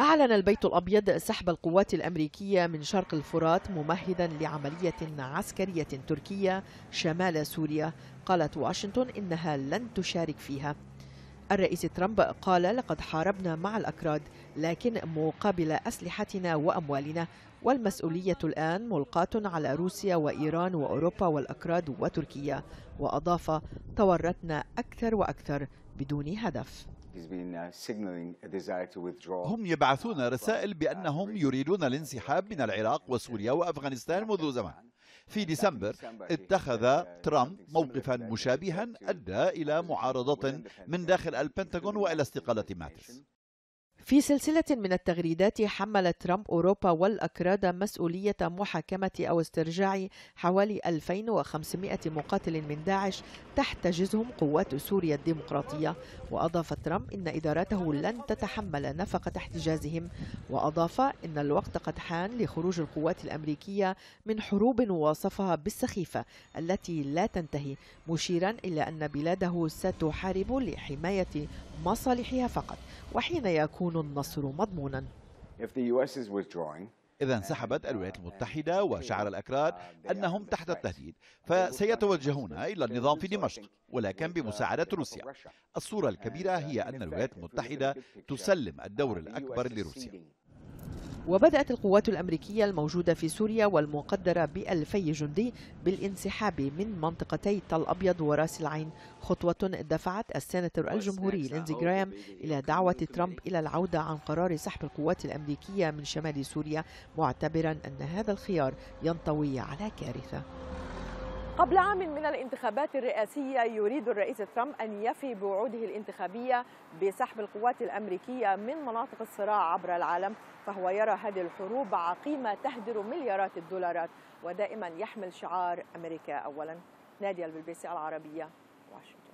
أعلن البيت الأبيض سحب القوات الأمريكية من شرق الفرات ممهدا لعملية عسكرية تركية شمال سوريا قالت واشنطن إنها لن تشارك فيها الرئيس ترامب قال لقد حاربنا مع الأكراد لكن مقابل أسلحتنا وأموالنا والمسؤولية الآن ملقاة على روسيا وإيران وأوروبا والأكراد وتركيا وأضاف تورطنا أكثر وأكثر بدون هدف Uh, هم يبعثون رسائل بأنهم يريدون الانسحاب من العراق وسوريا وأفغانستان منذ زمان في ديسمبر اتخذ ترامب موقفا مشابها أدى إلى معارضة من داخل البنتاغون وإلى استقالة ماتس في سلسلة من التغريدات حمل ترامب أوروبا والأكراد مسؤولية محاكمة أو استرجاع حوالي 2500 مقاتل من داعش تحتجزهم قوات سوريا الديمقراطية وأضاف ترامب إن إدارته لن تتحمل نفقة احتجازهم وأضاف إن الوقت قد حان لخروج القوات الأمريكية من حروب وصفها بالسخيفة التي لا تنتهي مشيرا إلى أن بلاده ستحارب لحماية مصالحها فقط وحين يكون النصر مضمونا إذا انسحبت الولايات المتحدة وشعر الأكراد أنهم تحت التهديد فسيتوجهون إلى النظام في دمشق ولكن بمساعدة روسيا الصورة الكبيرة هي أن الولايات المتحدة تسلم الدور الأكبر لروسيا وبدأت القوات الأمريكية الموجودة في سوريا والمقدرة بألفي جندي بالانسحاب من منطقتي تل أبيض وراس العين خطوة دفعت السناتور الجمهوري لينزي جراهام إلى دعوة ترامب إلى العودة عن قرار سحب القوات الأمريكية من شمال سوريا معتبرا أن هذا الخيار ينطوي على كارثة قبل عام من الانتخابات الرئاسية يريد الرئيس ترامب أن يفي بوعوده الانتخابية بسحب القوات الأمريكية من مناطق الصراع عبر العالم فهو يرى هذه الحروب عقيمة تهدر مليارات الدولارات ودائما يحمل شعار أمريكا أولا نادية البلبيسي العربية واشنطن